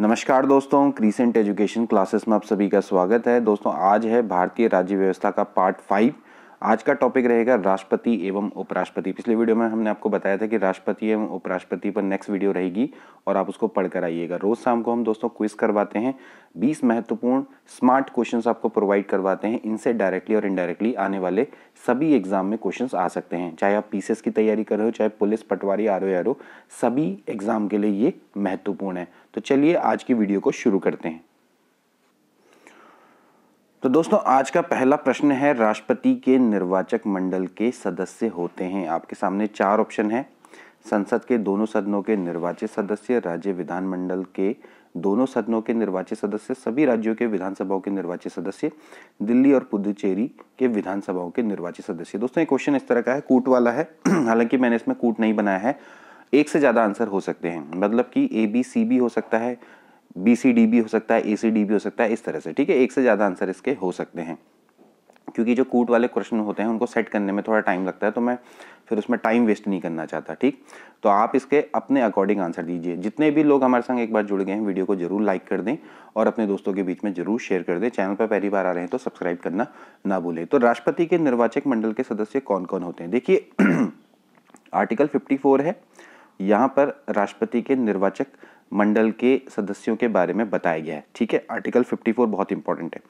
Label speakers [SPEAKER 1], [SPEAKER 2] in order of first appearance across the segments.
[SPEAKER 1] नमस्कार दोस्तों crescent education classes में आप सभी का स्वागत है दोस्तों आज है भारतीय राज्य व्यवस्था का पार्ट फाइव आज का टॉपिक रहेगा राष्ट्रपति एवं उपराष्ट्रपति पिछले वीडियो में हमने आपको बताया था कि राष्ट्रपति एवं उपराष्ट्रपति पर नेक्स्ट वीडियो रहेगी और आप उसको पढ़कर आइएगा रोज़ शाम को हम दोस्तों क्विज करवाते हैं 20 महत्वपूर्ण स्मार्ट क्वेश्चंस आपको प्रोवाइड करवाते हैं इनसे डायरेक्टली और इनडायरेक्टली आने वाले सभी एग्जाम में क्वेश्चन आ सकते हैं चाहे आप पीसीएस की तैयारी कर रहे हो चाहे police patwari R O R O सभी एग्जाम के लिए ये महत्वपूर्ण है तो चलिए आज की वीडियो को शुरू करते हैं तो दोस्तों आज का पहला प्रश्न है राष्ट्रपति के निर्वाचक मंडल के सदस्य होते हैं आपके सामने चार ऑप्शन है संसद के दोनों सदनों के निर्वाचित सदस्य राज्य विधानमंडल के दोनों सदनों के निर्वाचित सदस्य सभी राज्यों के विधानसभाओं के निर्वाचित सदस्य दिल्ली और पुदुचेरी के विधानसभाओं के निर्वाचित सदस्य दोस्तों ये क्वेश्चन इस तरह का है कूट वाला है हालांकि मैंने इसमें कूट नहीं बनाया है एक से ज़्यादा आंसर हो सकते हैं मतलब कि ए बी सी बी हो सकता है बी सी डी भी हो सकता है ए सी डी भी हो सकता है इस तरह से ठीक है एक से ज़्यादा आंसर इसके हो सकते हैं क्योंकि जो कूट वाले क्वेश्चन होते हैं उनको सेट करने में थोड़ा टाइम लगता है तो मैं फिर उसमें टाइम वेस्ट नहीं करना चाहता ठीक तो आप इसके अपने अकॉर्डिंग आंसर दीजिए जितने भी लोग हमारे संग एक बार जुड़ गए हैं वीडियो को जरूर लाइक कर दें और अपने दोस्तों के बीच में जरूर शेयर कर दें चैनल पर पहली बार आ रहे हैं तो सब्सक्राइब करना ना भूलें तो राष्ट्रपति के निर्वाचक मंडल के सदस्य कौन कौन होते हैं देखिए आर्टिकल फिफ्टी है यहाँ पर राष्ट्रपति के निर्वाचक मंडल के सदस्यों के बारे में बताया गया है ठीक है आर्टिकल 54 बहुत इंपॉर्टेंट है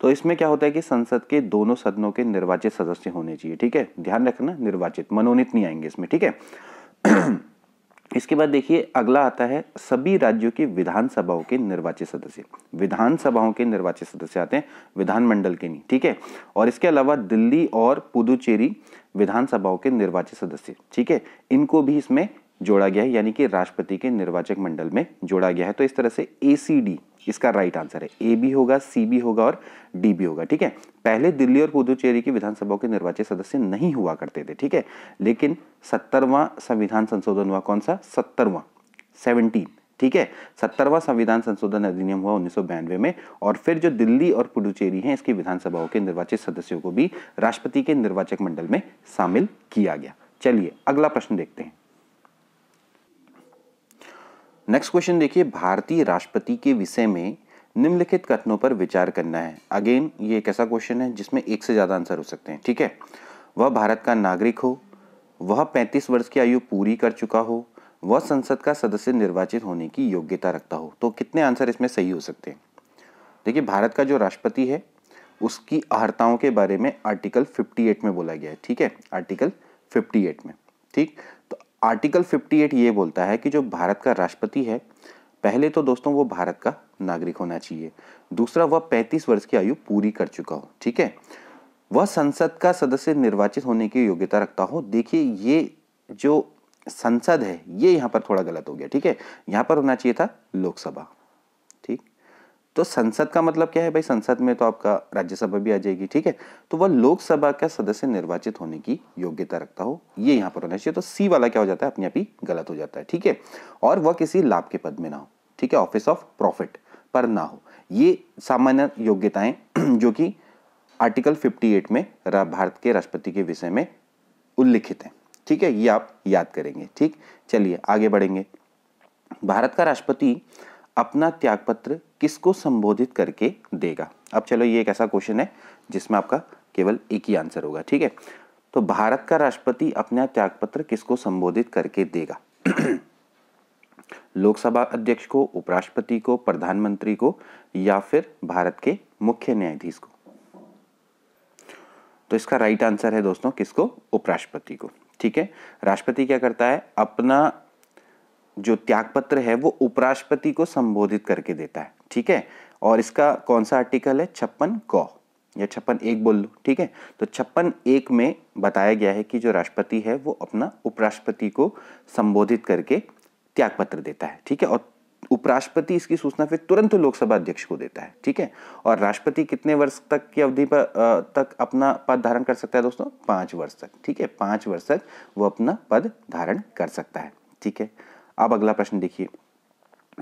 [SPEAKER 1] तो इसमें क्या होता है कि संसद के दोनों सदनों के निर्वाचित सदस्य होने चाहिए ठीक है ध्यान रखना निर्वाचित मनोनीत नहीं आएंगे इसमें ठीक है इसके बाद देखिए अगला आता है सभी राज्यों की विधानसभाओं के निर्वाचित सदस्य विधानसभाओं के निर्वाचित सदस्य आते हैं विधानमंडल के नहीं ठीक है और इसके अलावा दिल्ली और पुदुचेरी विधानसभाओं के निर्वाचित सदस्य ठीक है इनको भी इसमें जोड़ा गया है यानी कि राष्ट्रपति के निर्वाचक मंडल में जोड़ा गया है तो इस तरह से ए सी डी इसका राइट आंसर है ए भी होगा सी भी होगा और डी भी होगा ठीक है पहले दिल्ली और पुदुचेरी की विधानसभा के निर्वाचित सदस्य नहीं हुआ करते थे ठीक है लेकिन सत्तरवां संविधान संशोधन हुआ कौन सा सत्तरवां सेवनटीन ठीक है सत्तरवां संविधान संशोधन अधिनियम हुआ उन्नीस में और फिर जो दिल्ली और पुडुचेरी हैं इसकी विधानसभाओं के निर्वाचित सदस्यों को भी राष्ट्रपति के निर्वाचक मंडल में शामिल किया गया चलिए अगला प्रश्न देखते हैं नेक्स्ट क्वेश्चन देखिए भारतीय राष्ट्रपति के विषय में निम्नलिखित कथनों पर विचार करना है अगेन ये एक ऐसा क्वेश्चन है जिसमें एक से ज़्यादा आंसर हो सकते हैं ठीक है वह भारत का नागरिक हो वह 35 वर्ष की आयु पूरी कर चुका हो वह संसद का सदस्य निर्वाचित होने की योग्यता रखता हो तो कितने आंसर इसमें सही हो सकते हैं देखिए भारत का जो राष्ट्रपति है उसकी अहर्ताओं के बारे में आर्टिकल 58 में बोला गया है ठीक है आर्टिकल 58 में ठीक आर्टिकल 58 ये बोलता है कि जो भारत का राष्ट्रपति है पहले तो दोस्तों वो भारत का नागरिक होना चाहिए दूसरा वह 35 वर्ष की आयु पूरी कर चुका हो ठीक है वह संसद का सदस्य निर्वाचित होने की योग्यता रखता हो देखिए ये जो संसद है ये यहाँ पर थोड़ा गलत हो गया ठीक है यहाँ पर होना चाहिए था लोकसभा तो संसद का मतलब क्या है भाई संसद में तो आपका राज्यसभा भी आ जाएगी ठीक है तो वह लोकसभा का सदस्य निर्वाचित होने की योग्यता रखता हो ये यहाँ पर होना चाहिए तो सी वाला क्या हो जाता है अपने आप ही गलत हो जाता है ठीक है और वह किसी लाभ के पद में ना हो ठीक है ऑफिस ऑफ प्रॉफिट पर ना हो ये सामान्य योग्यताएं जो कि आर्टिकल 58 में भारत के राष्ट्रपति के विषय में उल्लिखित है ठीक है ये आप याद करेंगे ठीक चलिए आगे बढ़ेंगे भारत का राष्ट्रपति अपना त्यागपत्र किसको संबोधित करके देगा अब चलो ये एक ऐसा क्वेश्चन है जिसमें आपका केवल एक ही आंसर होगा ठीक है तो भारत का राष्ट्रपति अपना त्यागपत्र किसको संबोधित करके देगा लोकसभा अध्यक्ष को उपराष्ट्रपति को प्रधानमंत्री को या फिर भारत के मुख्य न्यायाधीश को तो इसका राइट आंसर है दोस्तों किसको उपराष्ट्रपति को ठीक है राष्ट्रपति क्या करता है अपना जो त्यागपत्र है वो उपराष्ट्रपति को संबोधित करके देता है ठीक है और इसका कौन सा आर्टिकल है छप्पन गौ या छप्पन एक बोल लो ठीक है तो छप्पन एक में बताया गया है कि जो राष्ट्रपति है वो अपना उपराष्ट्रपति को संबोधित करके त्यागपत्र देता है ठीक है और उपराष्ट्रपति इसकी सूचना फिर तुरंत लोकसभा अध्यक्ष को देता है ठीक है और राष्ट्रपति कितने वर्ष तक की अवधि पर तक अपना पद धारण कर सकता है दोस्तों पांच वर्ष तक ठीक है पांच वर्ष तक वो अपना पद धारण कर सकता है ठीक है अब अगला प्रश्न देखिए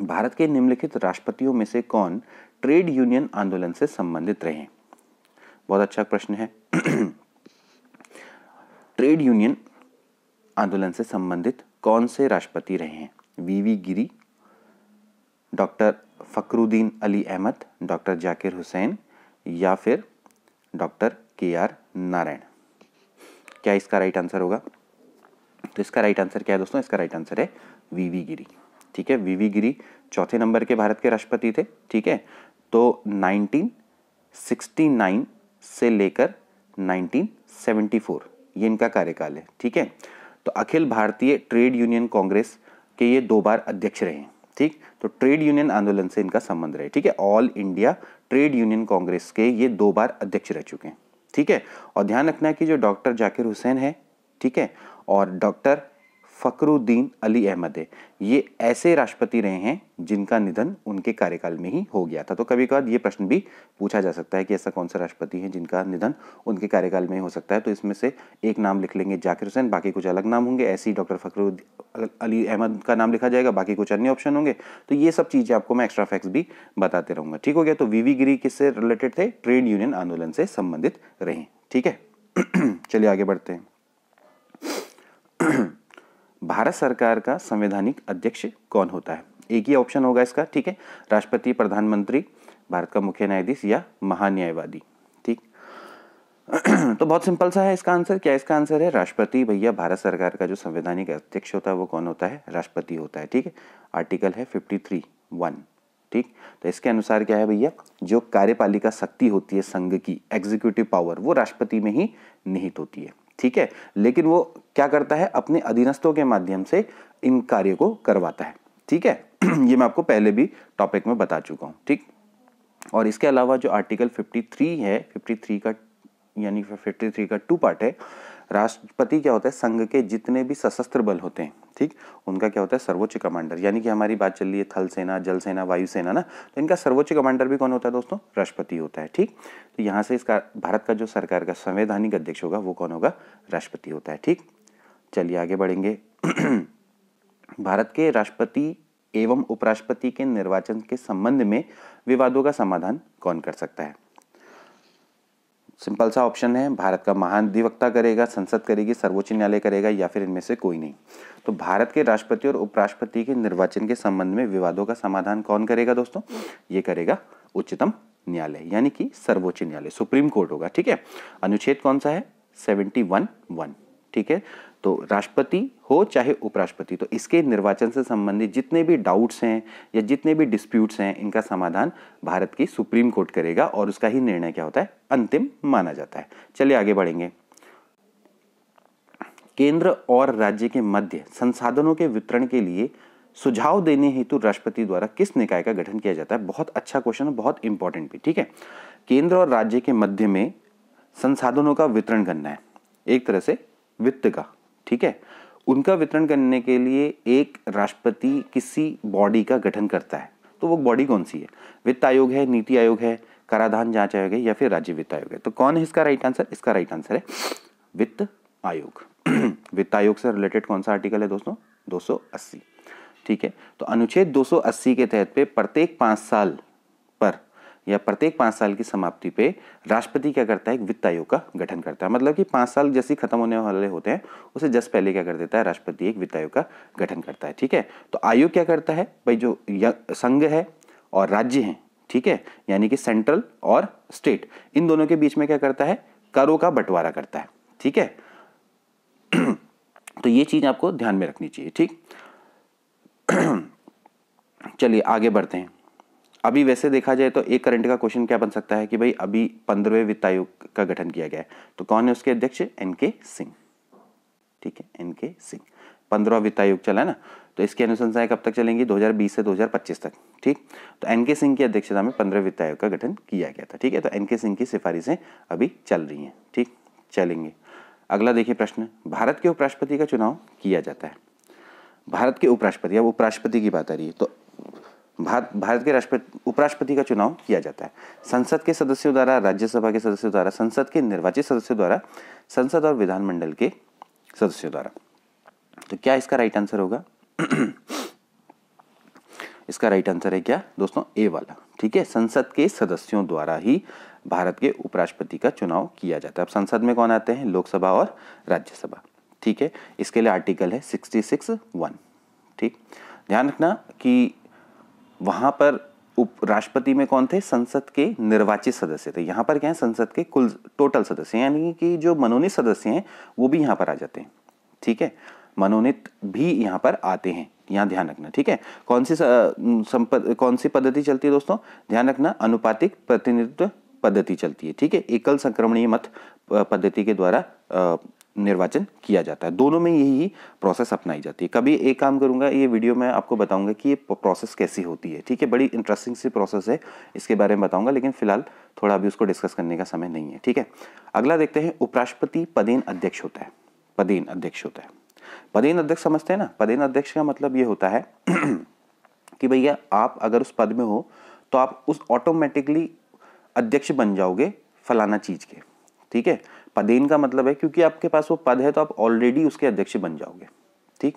[SPEAKER 1] भारत के निम्नलिखित राष्ट्रपतियों में से कौन ट्रेड यूनियन आंदोलन से संबंधित रहे बहुत अच्छा प्रश्न है ट्रेड यूनियन आंदोलन से संबंधित कौन से राष्ट्रपति रहे हैं VV Giri doctor Fakhruddin Ali Ahmed doctor Zakir Hussain या फिर डॉक्टर के आर नारायण क्या इसका राइट आंसर होगा तो इसका राइट आंसर क्या है दोस्तों इसका राइट आंसर है वीवी गिरी ठीक है वीवी गिरी चौथे नंबर के भारत के राष्ट्रपति थे ठीक है तो 1969 से लेकर 1974 ये इनका कार्यकाल है ठीक है तो अखिल भारतीय ट्रेड यूनियन कांग्रेस के ये दो बार अध्यक्ष रहे हैं ठीक तो ट्रेड यूनियन आंदोलन से इनका संबंध रहे ठीक है All India Trade Union Congress के ये दो बार अध्यक्ष रह चुके हैं ठीक है और ध्यान रखना है कि जो डॉक्टर जाकिर हुसैन है ठीक है और डॉक्टर फ़करुद्दीन अली अहमद है ये ऐसे राष्ट्रपति रहे हैं जिनका निधन उनके कार्यकाल में ही हो गया था तो कभी कभार ये प्रश्न भी पूछा जा सकता है कि ऐसा कौन सा राष्ट्रपति है जिनका निधन उनके कार्यकाल में हो सकता है तो इसमें से एक नाम लिख लेंगे जाकिर हुसैन बाकी कुछ अलग नाम होंगे ऐसे ही डॉक्टर फ़करुद्दीन अली अहमद का नाम लिखा जाएगा बाकी कुछ अन्य ऑप्शन होंगे तो ये सब चीज़ें आपको मैं एक्स्ट्रा फैक्ट्स भी बताते रहूँगा ठीक हो गया तो वी वी गिरी किससे रिलेटेड थे ट्रेड यूनियन आंदोलन से संबंधित रहे ठीक है चलिए आगे बढ़ते हैं भारत सरकार का संवैधानिक अध्यक्ष कौन होता है एक ही ऑप्शन होगा इसका ठीक है राष्ट्रपति प्रधानमंत्री भारत का मुख्य न्यायाधीश या महान्यायवादी ठीक तो बहुत सिंपल सा है इसका आंसर क्या इसका आंसर है राष्ट्रपति भैया भारत सरकार का जो संवैधानिक अध्यक्ष होता है वो कौन होता है राष्ट्रपति होता है ठीक है आर्टिकल है फिफ्टी थ्री वन ठीक तो इसके अनुसार क्या है भैया जो कार्यपालिका शक्ति होती है संघ की एग्जीक्यूटिव पावर वो राष्ट्रपति में ही निहित होती है ठीक है लेकिन वो क्या करता है अपने अधीनस्थों के माध्यम से इन कार्य को करवाता है ठीक है ये मैं आपको पहले भी टॉपिक में बता चुका हूँ ठीक और इसके अलावा जो आर्टिकल 53 है 53 का यानी 53 का टू पार्ट है राष्ट्रपति क्या होता है संघ के जितने भी सशस्त्र बल होते हैं ठीक उनका क्या होता है सर्वोच्च कमांडर यानी कि हमारी बात चल रही है थल सेना जल सेना वायु सेना ना तो इनका सर्वोच्च कमांडर भी कौन होता है दोस्तों राष्ट्रपति होता है ठीक तो यहाँ से इसका भारत का जो सरकार का संवैधानिक अध्यक्ष होगा वो कौन होगा राष्ट्रपति होता है ठीक चलिए आगे बढ़ेंगे भारत के राष्ट्रपति एवं उपराष्ट्रपति के निर्वाचन के संबंध में विवादों का समाधान कौन कर सकता है सिंपल सा ऑप्शन है भारत का महाधिवक्ता करेगा संसद करेगी सर्वोच्च न्यायालय करेगा या फिर इनमें से कोई नहीं तो भारत के राष्ट्रपति और उपराष्ट्रपति के निर्वाचन के संबंध में विवादों का समाधान कौन करेगा दोस्तों ये करेगा उच्चतम न्यायालय यानी कि सर्वोच्च न्यायालय सुप्रीम कोर्ट होगा ठीक है अनुच्छेद कौन सा है सेवेंटी वन वन ठीक है तो राष्ट्रपति हो चाहे उपराष्ट्रपति तो इसके निर्वाचन से संबंधित जितने भी डाउट्स हैं या जितने भी डिस्प्यूट्स हैं इनका समाधान भारत की सुप्रीम कोर्ट करेगा और उसका ही निर्णय क्या होता है अंतिम माना जाता है चलिए आगे बढ़ेंगे केंद्र और राज्य के मध्य संसाधनों के वितरण के लिए सुझाव देने हेतु राष्ट्रपति द्वारा किस निकाय का गठन किया जाता है बहुत अच्छा क्वेश्चन है बहुत इंपॉर्टेंट भी ठीक है केंद्र और राज्य के मध्य में संसाधनों का वितरण करना है एक तरह से वित्त का ठीक है उनका वितरण करने के लिए एक राष्ट्रपति किसी बॉडी का गठन करता है तो वो बॉडी कौन सी है वित्त आयोग है नीति आयोग है कराधान जांच आयोग है या फिर राज्य वित्त आयोग है तो कौन है इसका राइट आंसर इसका राइट आंसर है वित्त आयोग वित्त आयोग से रिलेटेड कौन सा आर्टिकल है दोस्तों 280 ठीक है तो अनुच्छेद 280 के तहत पे प्रत्येक पांच साल या प्रत्येक पाँच साल की समाप्ति पे राष्ट्रपति क्या करता है एक वित्त आयोग का गठन करता है मतलब कि पाँच साल जैसे खत्म होने वाले होते हैं उसे जस्ट पहले क्या कर देता है राष्ट्रपति एक वित्त आयोग का गठन करता है ठीक है तो आयोग क्या करता है भाई जो संघ है और राज्य हैं ठीक है यानी कि सेंट्रल और स्टेट इन दोनों के बीच में क्या करता है करों का बंटवारा करता है ठीक है तो ये चीज़ आपको ध्यान में रखनी चाहिए ठीक चलिए आगे बढ़ते हैं अभी वैसे देखा जाए तो एक करंट का क्वेश्चन क्या बन सकता है कि भाई अभी पंद्रहवें वित्त आयोग का गठन किया गया है तो कौन है उसके अध्यक्ष एन के सिंह ठीक है एन के सिंह पंद्रह वित्त आयोग चला ना तो इसकी अनुशंसाएं कब तक चलेंगी 2020 से 2025 तक ठीक तो एन के सिंह की अध्यक्षता में पंद्रह वित्त आयोग का गठन किया गया था ठीक है तो एन के सिंह की सिफारिशें अभी चल रही हैं ठीक चलेंगे अगला देखिए प्रश्न भारत के उपराष्ट्रपति का चुनाव किया जाता है भारत के उपराष्ट्रपति अब उपराष्ट्रपति की बात आ रही है तो भारत भारत के राष्ट्रपति उपराष्ट्रपति का चुनाव किया जाता है संसद के सदस्यों द्वारा राज्यसभा के सदस्यों द्वारा संसद के निर्वाचित सदस्यों द्वारा संसद और विधानमंडल के सदस्यों द्वारा तो क्या इसका राइट आंसर होगा इसका राइट आंसर है क्या दोस्तों ए वाला ठीक है संसद के सदस्यों द्वारा ही भारत के उपराष्ट्रपति का चुनाव किया जाता है अब संसद में कौन आते हैं लोकसभा और राज्यसभा ठीक है इसके लिए आर्टिकल है सिक्सटी सिक्स वन ठीक ध्यान रखना कि वहां पर उप राष्ट्रपति में कौन थे संसद के निर्वाचित सदस्य थे यहाँ पर क्या है संसद के कुल टोटल सदस्य यानी कि जो मनोनीत सदस्य हैं वो भी यहाँ पर आ जाते हैं ठीक है मनोनीत भी यहाँ पर आते हैं यहाँ ध्यान रखना ठीक है कौन सी संपद कौन सी पद्धति चलती है दोस्तों ध्यान रखना अनुपातिक प्रतिनिधित्व पद्धति चलती है ठीक है एकल संक्रमणीय मत पद्धति के द्वारा निर्वाचन किया जाता है दोनों में यही प्रोसेस अपनाई जाती है कभी एक काम करूंगा ये वीडियो में आपको बताऊंगा कि ये प्रोसेस कैसी होती है ठीक है बड़ी इंटरेस्टिंग सी प्रोसेस है इसके बारे में बताऊंगा लेकिन फिलहाल थोड़ा अभी उसको डिस्कस करने का समय नहीं है ठीक है अगला देखते हैं उपराष्ट्रपति पदेन अध्यक्ष होता है पदेन अध्यक्ष होता है पदेन अध्यक्ष समझते हैं ना पदेन अध्यक्ष का मतलब ये होता है कि भैया आप अगर उस पद में हो तो आप उस ऑटोमेटिकली अध्यक्ष बन जाओगे फलाना चीज़ के ठीक है पदेन का मतलब है क्योंकि आपके पास वो पद है तो आप ऑलरेडी उसके अध्यक्ष बन जाओगे ठीक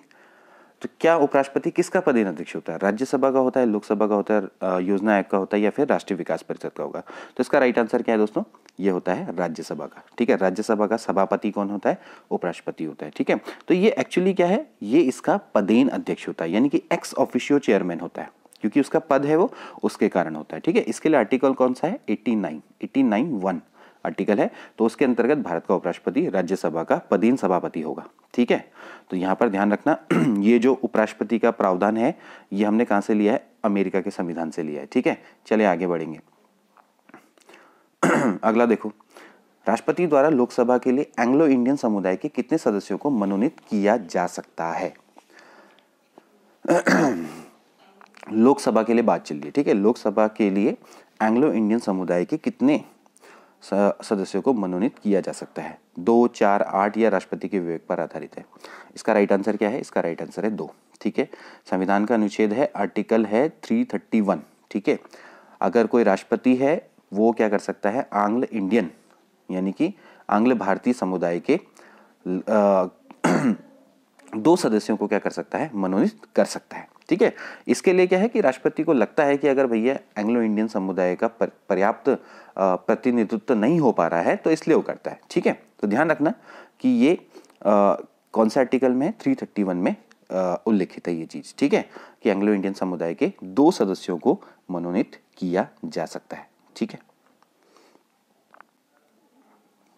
[SPEAKER 1] तो क्या उपराष्ट्रपति किसका पदेन अध्यक्ष होता है राज्यसभा का होता है लोकसभा का होता है योजना आयोग का होता है या फिर राष्ट्रीय विकास परिषद का होगा तो इसका राइट आंसर क्या है दोस्तों ये होता है राज्यसभा का ठीक है राज्यसभा का सभापति कौन होता है उपराष्ट्रपति होता है ठीक है तो ये एक्चुअली क्या है ये इसका पदेन अध्यक्ष होता है यानी कि एक्स ऑफिशियो चेयरमैन होता है क्योंकि उसका पद है वो उसके कारण होता है ठीक है इसके लिए आर्टिकल कौन सा है eighty nine eighty nine one article है तो उसके अंतर्गत भारत का उपराष्ट्रपति राज्यसभा का पदीन सभापति होगा ठीक है तो यहाँ पर ध्यान रखना ये जो उपराष्ट्रपति का प्रावधान है ये हमने कहाँ से लिया है अमेरिका के संविधान से लिया है ठीक है चले आगे बढ़ेंगे अगला देखो राष्ट्रपति द्वारा लोकसभा के लिए एंग्लो इंडियन समुदाय के कितने सदस्यों को मनोनीत किया जा सकता है लोकसभा के लिए बात चल रही है ठीक है लोकसभा के लिए एंग्लो इंडियन समुदाय के कितने सदस्यों को मनोनीत किया जा सकता है दो चार आठ या राष्ट्रपति के विवेक पर आधारित है इसका राइट आंसर क्या है इसका राइट आंसर है दो ठीक है संविधान का अनुच्छेद है आर्टिकल है थ्री थर्टी वन ठीक है अगर कोई राष्ट्रपति है वो क्या कर सकता है आंग्ल इंडियन यानी कि आंग्ल भारतीय समुदाय के आ, दो सदस्यों को क्या कर सकता है मनोनीत कर सकता है ठीक है इसके लिए क्या है कि राष्ट्रपति को लगता है कि अगर भैया एंग्लो इंडियन समुदाय का पर्याप्त प्रतिनिधित्व नहीं हो पा रहा है तो इसलिए वो करता है ठीक है तो ध्यान रखना कि ये आ, कौन सा आर्टिकल में थ्री थर्टी वन में उल्लेखित है ये चीज़ ठीक है कि एंग्लो इंडियन समुदाय के दो सदस्यों को मनोनीत किया जा सकता है ठीक है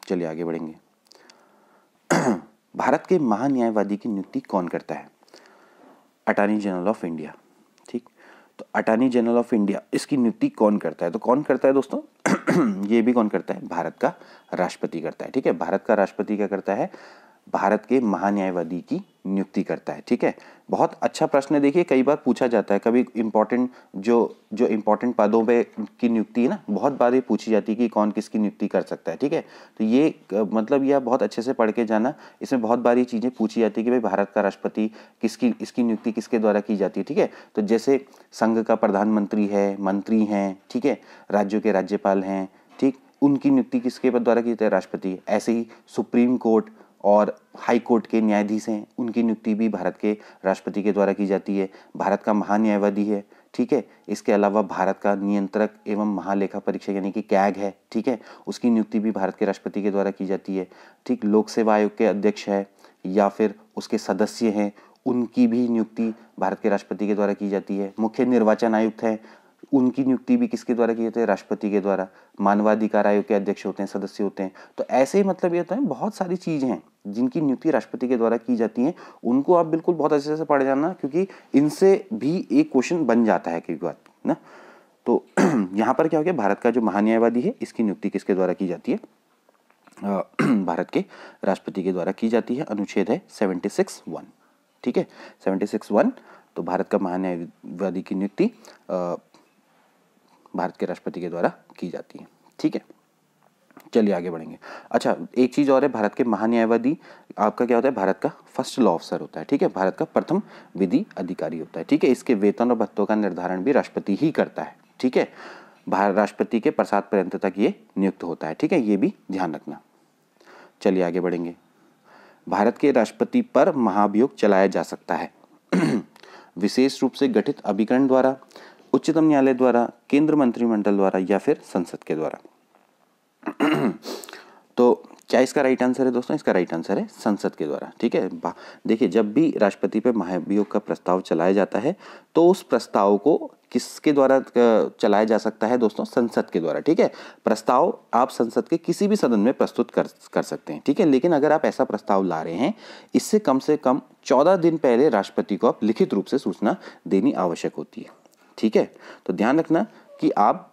[SPEAKER 1] चलिए आगे बढ़ेंगे भारत के महान्यायवादी की नियुक्ति कौन करता है अटारनी जनरल ऑफ इंडिया ठीक तो अटॉर्नी जनरल ऑफ इंडिया इसकी नियुक्ति कौन करता है तो कौन करता है दोस्तों ये भी कौन करता है भारत का राष्ट्रपति करता है ठीक है भारत का राष्ट्रपति क्या करता है भारत के महान्यायवादी की नियुक्ति करता है ठीक है बहुत अच्छा प्रश्न है देखिए कई बार पूछा जाता है कभी इंपॉर्टेंट जो जो इम्पोर्टेंट पदों पे की नियुक्ति है ना बहुत बार ये पूछी जाती है कि कौन किसकी नियुक्ति कर सकता है ठीक है तो ये मतलब यह बहुत अच्छे से पढ़ के जाना इसमें बहुत बार ये चीज़ें पूछी जाती है कि भाई भारत का राष्ट्रपति किसकी इसकी नियुक्ति किसके द्वारा की जाती है ठीक है तो जैसे संघ का प्रधानमंत्री है मंत्री हैं ठीक है राज्यों के राज्यपाल हैं ठीक उनकी नियुक्ति किसके द्वारा की जाती है राष्ट्रपति ऐसे ही सुप्रीम कोर्ट और हाई कोर्ट के न्यायाधीश हैं उनकी नियुक्ति भी भारत के राष्ट्रपति के द्वारा की जाती है भारत का महान्यायवादी है ठीक है इसके अलावा भारत का नियंत्रक एवं महालेखा परीक्षक यानी कि कैग है ठीक है उसकी नियुक्ति भी भारत के राष्ट्रपति के द्वारा की जाती है ठीक लोक सेवा आयोग के अध्यक्ष है या फिर उसके सदस्य हैं उनकी भी नियुक्ति भारत के राष्ट्रपति के द्वारा की जाती है मुख्य निर्वाचन आयुक्त हैं उनकी नियुक्ति भी किसके द्वारा की जाती है राष्ट्रपति के द्वारा मानवाधिकार आयोग के अध्यक्ष होते हैं सदस्य होते हैं तो ऐसे ही मतलब ये होता है बहुत सारी चीज़ें हैं जिनकी नियुक्ति राष्ट्रपति के द्वारा की जाती है उनको आप बिल्कुल बहुत अच्छे से पढ़ जाना क्योंकि इनसे भी एक क्वेश्चन बन जाता है कई बार ना तो यहाँ पर क्या हो गया भारत का जो महान्यायवादी है इसकी नियुक्ति किसके द्वारा की जाती है भारत के राष्ट्रपति के द्वारा की जाती है अनुच्छेद है सेवेंटी सिक्स वन ठीक है सेवेंटी सिक्स वन तो भारत का महान्यायवादी की नियुक्ति भारत के राष्ट्रपति के द्वारा की जाती है ठीक है चलिए आगे बढ़ेंगे अच्छा एक चीज़ और है भारत के महान्यायवादी आपका क्या होता है भारत का फर्स्ट लॉ ऑफिसर होता है ठीक है भारत का प्रथम विधि अधिकारी होता है ठीक है इसके वेतन और भत्तों का निर्धारण भी राष्ट्रपति ही करता है ठीक है भारत राष्ट्रपति के प्रसाद पर्यंत तक ये नियुक्त होता है ठीक है ये भी ध्यान रखना चलिए आगे बढ़ेंगे भारत के राष्ट्रपति पर महाभियोग चलाया जा सकता है विशेष रूप से गठित अभिकरण द्वारा उच्चतम न्यायालय द्वारा केंद्र मंत्रिमंडल द्वारा या फिर संसद के द्वारा तो क्या इसका राइट आंसर है दोस्तों इसका राइट आंसर है संसद के द्वारा ठीक है देखिए जब भी राष्ट्रपति पे महाभियोग का प्रस्ताव चलाया जाता है तो उस प्रस्ताव को किसके द्वारा चलाया जा सकता है दोस्तों संसद के द्वारा ठीक है प्रस्ताव आप संसद के किसी भी सदन में प्रस्तुत कर कर सकते हैं ठीक है लेकिन अगर आप ऐसा प्रस्ताव ला रहे हैं इससे कम से कम चौदह दिन पहले राष्ट्रपति को आप लिखित रूप से सूचना देनी आवश्यक होती है ठीक है तो ध्यान रखना कि आप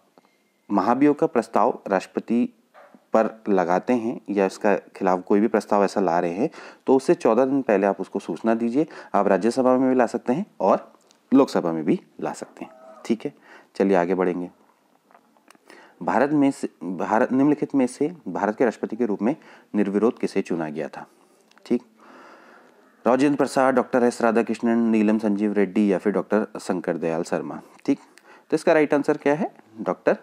[SPEAKER 1] महाभियोग का प्रस्ताव राष्ट्रपति पर लगाते हैं या इसका खिलाफ कोई भी प्रस्ताव ऐसा ला रहे हैं तो उससे चौदह दिन पहले आप उसको सूचना दीजिए आप राज्यसभा में भी ला सकते हैं और लोकसभा में भी ला सकते हैं ठीक है चलिए आगे बढ़ेंगे भारत में से भारत निम्नलिखित में से भारत के राष्ट्रपति के रूप में निर्विरोध किसे चुना गया था ठीक राजेंद्र प्रसाद डॉक्टर एस राधाकृष्णन नीलम संजीव रेड्डी या फिर डॉक्टर शंकर दयाल शर्मा ठीक तो इसका राइट आंसर क्या है डॉक्टर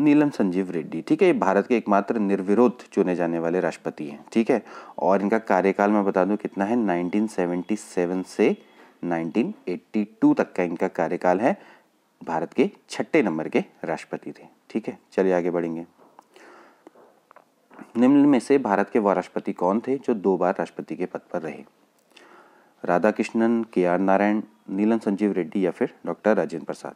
[SPEAKER 1] नीलम संजीव रेड्डी ठीक है ये भारत के एकमात्र निर्विरोध चुने जाने वाले राष्ट्रपति हैं ठीक है और इनका कार्यकाल मैं बता दूं कितना है 1977 से 1982 तक का इनका कार्यकाल है भारत के छठे नंबर के राष्ट्रपति थे ठीक है चलिए आगे बढ़ेंगे निम्न में से भारत के वह राष्ट्रपति कौन थे जो दो बार राष्ट्रपति के पद पर रहे Radhakrishnan K R Narayanan Neelam Sanjiva Reddy या फिर डॉक्टर राजेंद्र प्रसाद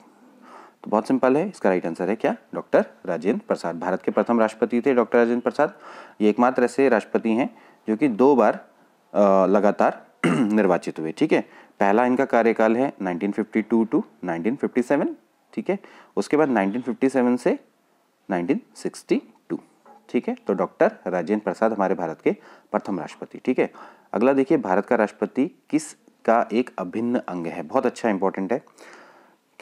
[SPEAKER 1] तो बहुत सिंपल है इसका राइट आंसर है क्या डॉक्टर राजेंद्र प्रसाद भारत के प्रथम राष्ट्रपति थे डॉक्टर राजेंद्र प्रसाद ये एकमात्र ऐसे राष्ट्रपति हैं जो कि दो बार लगातार निर्वाचित हुए ठीक है पहला इनका कार्यकाल है 1952 टू 1957 ठीक है उसके बाद 1957 से 1962 ठीक है तो डॉक्टर राजेंद्र प्रसाद हमारे भारत के प्रथम राष्ट्रपति ठीक है अगला देखिए भारत का राष्ट्रपति किस का एक अभिन्न अंग है बहुत अच्छा इंपॉर्टेंट है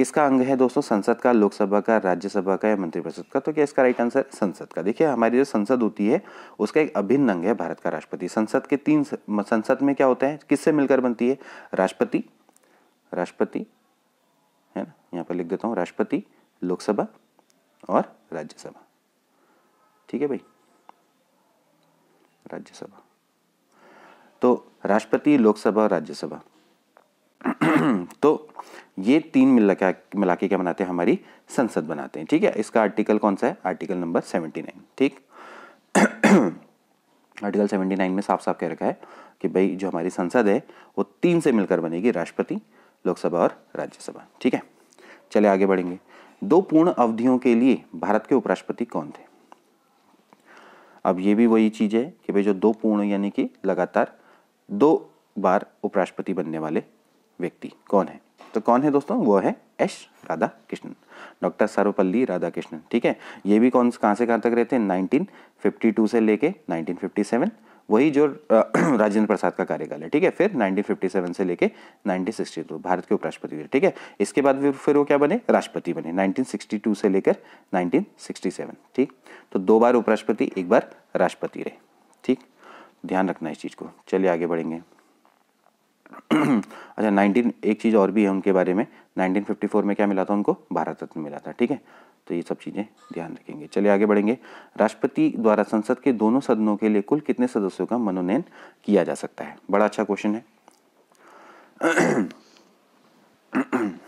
[SPEAKER 1] किसका अंग है दोस्तों संसद का लोकसभा का राज्यसभा का या मंत्रिपरिषद का तो क्या इसका राइट आंसर संसद का देखिए हमारी जो संसद होती है उसका एक अभिन्न अंग है भारत का राष्ट्रपति संसद के तीन संसद में क्या होता है किससे मिलकर बनती है राष्ट्रपति राष्ट्रपति है ना यहाँ पर लिख देता हूँ राष्ट्रपति लोकसभा और राज्यसभा ठीक है भाई राज्यसभा तो राष्ट्रपति लोकसभा और राज्यसभा ये तीन मिला मिला के क्या बनाते हैं हमारी संसद बनाते हैं ठीक है इसका आर्टिकल कौन सा है आर्टिकल नंबर सेवेंटी नाइन ठीक आर्टिकल सेवेंटी नाइन में साफ साफ कह रखा है कि भाई जो हमारी संसद है वो तीन से मिलकर बनेगी राष्ट्रपति लोकसभा और राज्यसभा ठीक है चले आगे बढ़ेंगे दो पूर्ण अवधियों के लिए भारत के उपराष्ट्रपति कौन थे अब ये भी वही चीज़ है कि भाई जो दो पूर्ण यानी कि लगातार दो बार उपराष्ट्रपति बनने वाले व्यक्ति कौन है तो कौन है दोस्तों वो है S Radhakrishnan doctor Sarvepalli Radhakrishnan ठीक है ये भी कौन कहाँ से कहाँ तक रहते हैं 1952 से लेके 1957 वही जो राजेंद्र प्रसाद का कार्यकाल है ठीक है फिर 1957 से लेके 1962 भारत के उपराष्ट्रपति हुए ठीक है इसके बाद फिर वो क्या बने राष्ट्रपति बने 1962 से लेकर 1967 ठीक तो दो बार उपराष्ट्रपति एक बार राष्ट्रपति रहे ठीक ध्यान रखना इस चीज़ को चलिए आगे बढ़ेंगे अच्छा 19 एक चीज़ और भी है उनके बारे में 1954 में क्या मिला था उनको भारत रत्न मिला था ठीक है तो ये सब चीज़ें ध्यान रखेंगे चलिए आगे बढ़ेंगे राष्ट्रपति द्वारा संसद के दोनों सदनों के लिए कुल कितने सदस्यों का मनोनयन किया जा सकता है बड़ा अच्छा क्वेश्चन है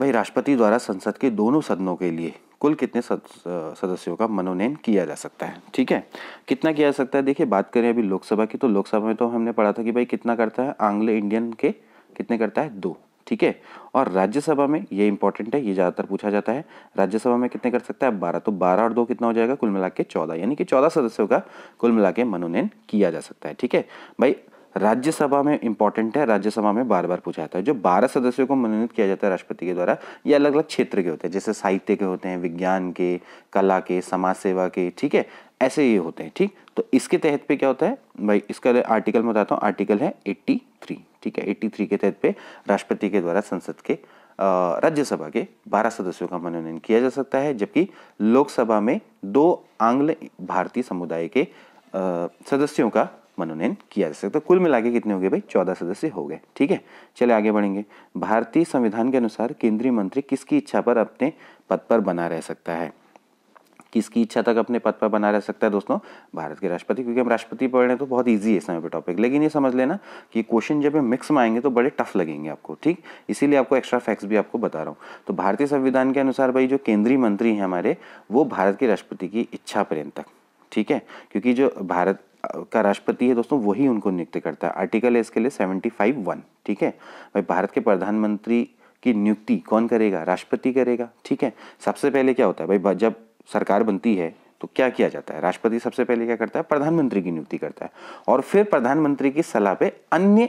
[SPEAKER 1] भाई राष्ट्रपति द्वारा संसद के दोनों सदनों के लिए कुल कितने सदस्यों का मनोनयन किया जा सकता है ठीक है कितना किया जा सकता है देखिए बात करें अभी लोकसभा की तो लोकसभा में तो हमने पढ़ा था कि भाई कितना करता है आंग्ले इंडियन के कितने करता है दो ठीक है और राज्यसभा में ये इंपॉर्टेंट है ये ज़्यादातर पूछा जाता है राज्यसभा में कितने कर सकता है बारह तो बारह और दो कितना हो जाएगा कुल मिला के चौदह यानी कि चौदह सदस्यों का कुल मिला के मनोनयन किया जा सकता है ठीक है भाई राज्यसभा में इंपॉर्टेंट है राज्यसभा में बार बार पूछा जाता है जो बारह सदस्यों को मनोनीत किया जाता है राष्ट्रपति के द्वारा ये अलग अलग क्षेत्र के होते हैं जैसे साहित्य के होते हैं विज्ञान के कला के समाज सेवा के ठीक है ऐसे ये होते हैं ठीक तो इसके तहत पे क्या होता है भाई इसका आर्टिकल मैं बताता हूँ आर्टिकल है एट्टी थ्री ठीक है एट्टी थ्री के तहत पे राष्ट्रपति के द्वारा संसद के राज्यसभा के 12 सदस्यों का मनोनयन किया जा सकता है जबकि लोकसभा में दो आंग्ल भारतीय समुदाय के सदस्यों का मनोनयन किया जा सकता है कुल मिला के कितने हो गए भाई चौदह सदस्य हो गए ठीक है चले आगे बढ़ेंगे भारतीय संविधान के अनुसार केंद्रीय मंत्री किसकी इच्छा पर अपने पद पर बना रह सकता है किसकी इच्छा तक अपने पद पर बना रह सकता है दोस्तों भारत के राष्ट्रपति क्योंकि हम राष्ट्रपति पढ़ रहे हैं तो बहुत ईजी है समय पर टॉपिक लेकिन ये समझ लेना कि क्वेश्चन जब हम मिक्स में आएंगे तो बड़े टफ लगेंगे आपको ठीक इसीलिए आपको एक्स्ट्रा फैक्ट्स भी आपको बता रहा हूँ तो भारतीय संविधान के अनुसार भाई जो केंद्रीय मंत्री हैं हमारे वो भारत के राष्ट्रपति की इच्छा पर्यंत तक ठीक है क्योंकि जो भारत का राष्ट्रपति है दोस्तों वही उनको नियुक्त करता है आर्टिकल है इसके लिए सेवेंटी फाइव वन ठीक है भाई भारत के प्रधानमंत्री की नियुक्ति कौन करेगा राष्ट्रपति करेगा ठीक है सबसे पहले क्या होता है भाई जब सरकार बनती है तो क्या किया जाता है राष्ट्रपति सबसे पहले क्या करता है प्रधानमंत्री की नियुक्ति करता है और फिर प्रधानमंत्री की सलाह पे अन्य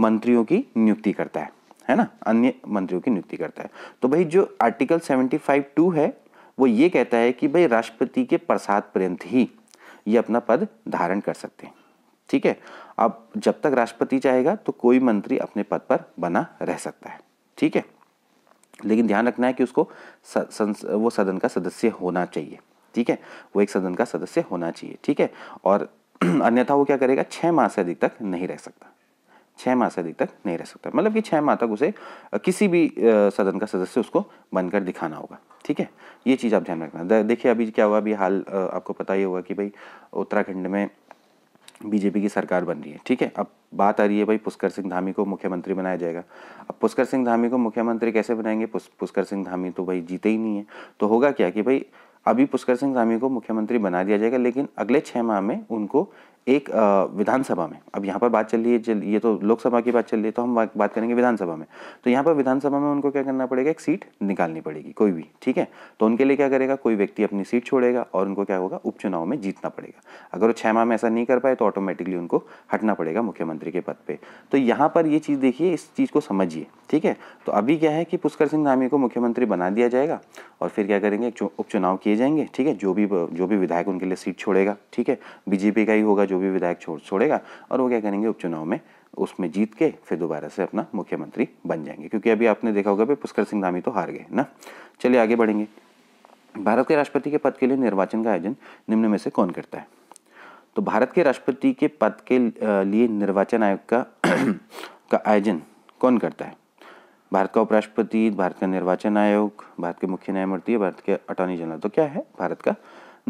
[SPEAKER 1] मंत्रियों की नियुक्ति करता है है ना अन्य मंत्रियों की नियुक्ति करता है तो भाई जो आर्टिकल सेवेंटी फाइव टू है वो ये कहता है कि भाई राष्ट्रपति के प्रसाद पर्यंत ही ये अपना पद धारण कर सकते हैं ठीक है अब जब तक राष्ट्रपति चाहेगा तो कोई मंत्री अपने पद पर बना रह सकता है ठीक है लेकिन ध्यान रखना है कि उसको स, स, वो सदन का सदस्य होना चाहिए ठीक है वो एक सदन का सदस्य होना चाहिए ठीक है और अन्यथा वो क्या करेगा छह माह से अधिक तक नहीं रह सकता छः माह से अधिक तक नहीं रह सकता मतलब कि छः माह तक उसे किसी भी सदन का सदस्य उसको बनकर दिखाना होगा ठीक है ये चीज़ आप ध्यान रखना देखिए अभी क्या हुआ अभी हाल आपको पता ही होगा कि भाई उत्तराखंड में बीजेपी की सरकार बन रही है ठीक है अब बात आ रही है भाई पुष्कर सिंह धामी को मुख्यमंत्री बनाया जाएगा अब पुष्कर सिंह धामी को मुख्यमंत्री कैसे बनाएंगे पुष्कर सिंह धामी तो भाई जीते ही नहीं है तो होगा क्या कि भाई अभी पुष्कर सिंह धामी को मुख्यमंत्री बना दिया जाएगा लेकिन अगले छः माह में उनको एक विधानसभा में अब यहाँ पर बात चल रही है ये तो लोकसभा की बात चल रही है तो हम बात करेंगे विधानसभा में तो यहाँ पर विधानसभा में उनको क्या करना पड़ेगा एक सीट निकालनी पड़ेगी कोई भी ठीक है तो उनके लिए क्या करेगा कोई व्यक्ति अपनी सीट छोड़ेगा और उनको क्या होगा उपचुनाव में जीतना पड़ेगा अगर वो छः माह में ऐसा नहीं कर पाए तो ऑटोमेटिकली उनको हटना पड़ेगा मुख्यमंत्री के पद पर तो यहाँ पर ये चीज़ देखिए इस चीज़ को समझिए ठीक है तो अभी क्या है कि पुष्कर सिंह धामी को मुख्यमंत्री बना दिया जाएगा और फिर क्या करेंगे उपचुनाव किए जाएंगे ठीक है जो भी जो भी विधायक उनके लिए सीट छोड़ेगा ठीक है बीजेपी का ही होगा जो भी विधायक छोड़ छोड़ेगा और वो क्या करेंगे उपचुनाव में उसमें जीत के फिर दोबारा से अपना मुख्यमंत्री बन जाएंगे क्योंकि अभी आपने देखा होगा भाई पुष्कर सिंह धामी तो हार गए ना चलिए आगे बढ़ेंगे भारत के राष्ट्रपति के पद के लिए निर्वाचन का आयोजन निम्न में से कौन करता है तो भारत के राष्ट्रपति के पद के लिए निर्वाचन आयोग का का आयोजन कौन करता है भारत का उपराष्ट्रपति भारत का निर्वाचन आयोग भारत के मुख्य न्यायमूर्ति भारत के अटॉर्नी जनरल तो क्या है भारत का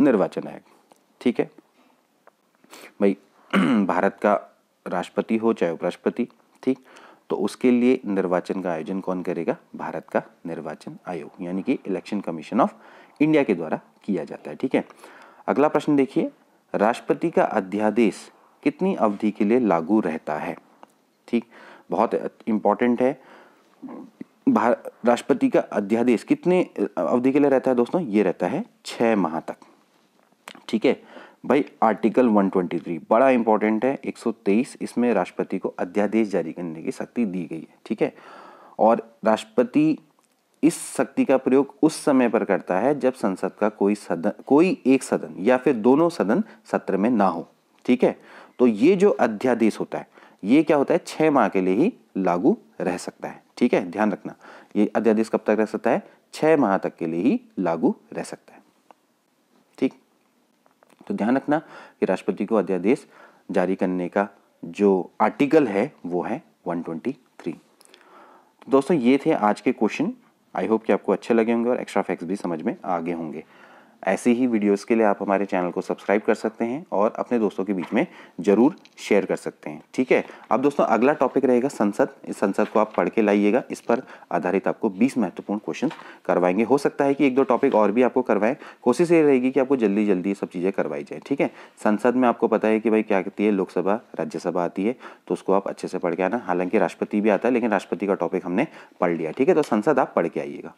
[SPEAKER 1] निर्वाचन आयोग ठीक है भाई भारत का राष्ट्रपति हो चाहे उपराष्ट्रपति ठीक तो उसके लिए निर्वाचन का आयोजन कौन करेगा भारत का निर्वाचन आयोग यानी कि इलेक्शन कमीशन ऑफ इंडिया के द्वारा किया जाता है ठीक है अगला प्रश्न देखिए राष्ट्रपति का अध्यादेश कितनी अवधि के लिए लागू रहता है ठीक बहुत इंपॉर्टेंट है राष्ट्रपति का अध्यादेश कितने अवधि के लिए रहता है दोस्तों ये रहता है छः माह तक ठीक है भाई आर्टिकल 123 बड़ा इंपॉर्टेंट है 123 इसमें राष्ट्रपति को अध्यादेश जारी करने की शक्ति दी गई है ठीक है और राष्ट्रपति इस शक्ति का प्रयोग उस समय पर करता है जब संसद का कोई सदन कोई एक सदन या फिर दोनों सदन सत्र में ना हो ठीक है तो ये जो अध्यादेश होता है ये क्या होता है छः माह के लिए ही लागू रह सकता है ठीक है ध्यान रखना ये अध्यादेश कब तक रह सकता है छः माह तक के लिए ही लागू रह सकता है तो ध्यान रखना कि राष्ट्रपति को अध्यादेश जारी करने का जो आर्टिकल है वो है 123 तो दोस्तों ये थे आज के क्वेश्चन आई होप कि आपको अच्छे लगे होंगे और एक्स्ट्रा फैक्ट्स भी समझ में आगे होंगे ऐसी ही वीडियोस के लिए आप हमारे चैनल को सब्सक्राइब कर सकते हैं और अपने दोस्तों के बीच में ज़रूर शेयर कर सकते हैं ठीक है अब दोस्तों अगला टॉपिक रहेगा संसद इस संसद को आप पढ़ के लाइएगा इस पर आधारित आपको 20 महत्वपूर्ण क्वेश्चन करवाएंगे हो सकता है कि एक दो टॉपिक और भी आपको करवाएं कोशिश ये रहेगी कि आपको जल्दी जल्दी ये सब चीज़ें करवाई जाए ठीक है संसद में आपको पता है कि भाई क्या कहती है लोकसभा राज्यसभा आती है तो उसको आप अच्छे से पढ़ के आना हालांकि राष्ट्रपति भी आता है लेकिन राष्ट्रपति का टॉपिक हमने पढ़ लिया ठीक है तो संसद आप पढ़ के आइएगा